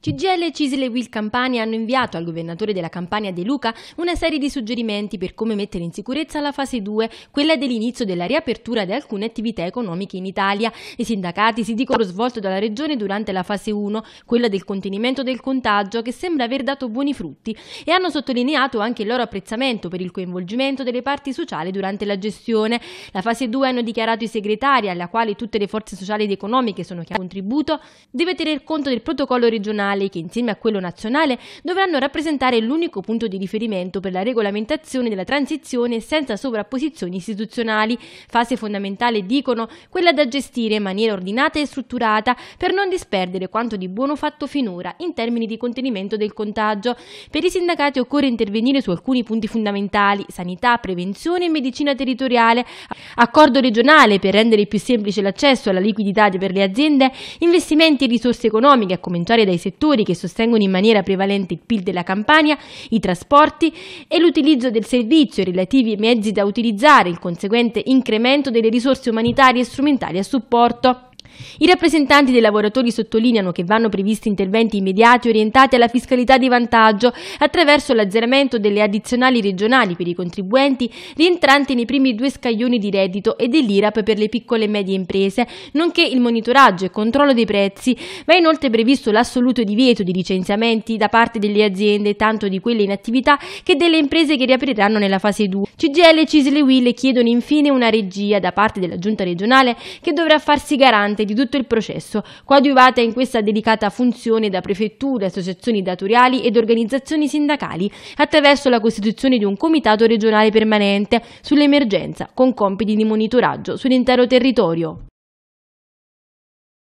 CGL, Cisle e Will Campania hanno inviato al governatore della Campania De Luca una serie di suggerimenti per come mettere in sicurezza la fase 2, quella dell'inizio della riapertura di alcune attività economiche in Italia. I sindacati si dicono svolto dalla Regione durante la fase 1, quella del contenimento del contagio, che sembra aver dato buoni frutti, e hanno sottolineato anche il loro apprezzamento per il coinvolgimento delle parti sociali durante la gestione. La fase 2 hanno dichiarato i segretari, alla quale tutte le forze sociali ed economiche sono chiamate a contributo, deve tener conto del protocollo regionale regionali che insieme a quello nazionale dovranno rappresentare l'unico punto di riferimento per la regolamentazione della transizione senza sovrapposizioni istituzionali, fase fondamentale dicono quella da gestire in maniera ordinata e strutturata per non disperdere quanto di buono fatto finora in termini di contenimento del contagio. Per i sindacati occorre intervenire su alcuni punti fondamentali, sanità, prevenzione e medicina territoriale, accordo regionale per rendere più semplice l'accesso alla liquidità per le aziende, investimenti e risorse economiche a cominciare dai settori settori che sostengono in maniera prevalente il PIL della Campania, i trasporti e l'utilizzo del servizio e relativi mezzi da utilizzare, il conseguente incremento delle risorse umanitarie e strumentali a supporto i rappresentanti dei lavoratori sottolineano che vanno previsti interventi immediati orientati alla fiscalità di vantaggio attraverso l'azzeramento delle addizionali regionali per i contribuenti rientranti nei primi due scaglioni di reddito e dell'IRAP per le piccole e medie imprese, nonché il monitoraggio e controllo dei prezzi. Va inoltre previsto l'assoluto divieto di licenziamenti da parte delle aziende, tanto di quelle in attività che delle imprese che riapriranno nella fase 2. CGL e Cisle Will chiedono infine una regia da parte della giunta regionale che dovrà farsi garante durante di tutto il processo, coadiuvata in questa delicata funzione da prefetture, associazioni datoriali ed organizzazioni sindacali attraverso la costituzione di un comitato regionale permanente sull'emergenza con compiti di monitoraggio sull'intero territorio.